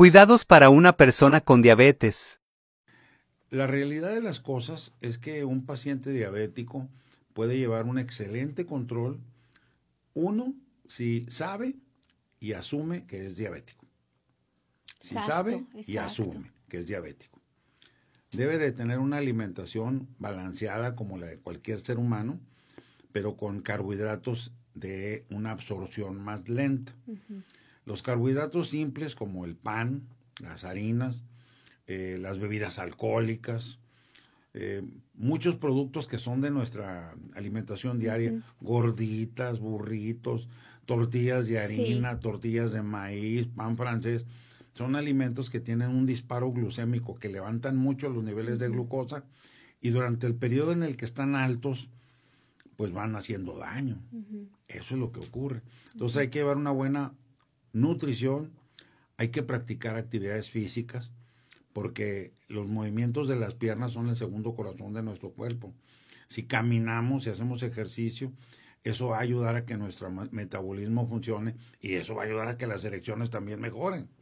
Cuidados para una persona con diabetes. La realidad de las cosas es que un paciente diabético puede llevar un excelente control, uno, si sabe y asume que es diabético. Si sabe y asume que es diabético. Debe de tener una alimentación balanceada como la de cualquier ser humano, pero con carbohidratos de una absorción más lenta. Los carbohidratos simples como el pan, las harinas, eh, las bebidas alcohólicas, eh, muchos productos que son de nuestra alimentación diaria, gorditas, burritos, tortillas de harina, tortillas de maíz, pan francés, son alimentos que tienen un disparo glucémico, que levantan mucho los niveles de glucosa y durante el periodo en el que están altos, pues van haciendo daño. Eso es lo que ocurre. Entonces hay que llevar una buena nutrición, hay que practicar actividades físicas porque los movimientos de las piernas son el segundo corazón de nuestro cuerpo. Si caminamos, si hacemos ejercicio, eso va a ayudar a que nuestro metabolismo funcione y eso va a ayudar a que las erecciones también mejoren.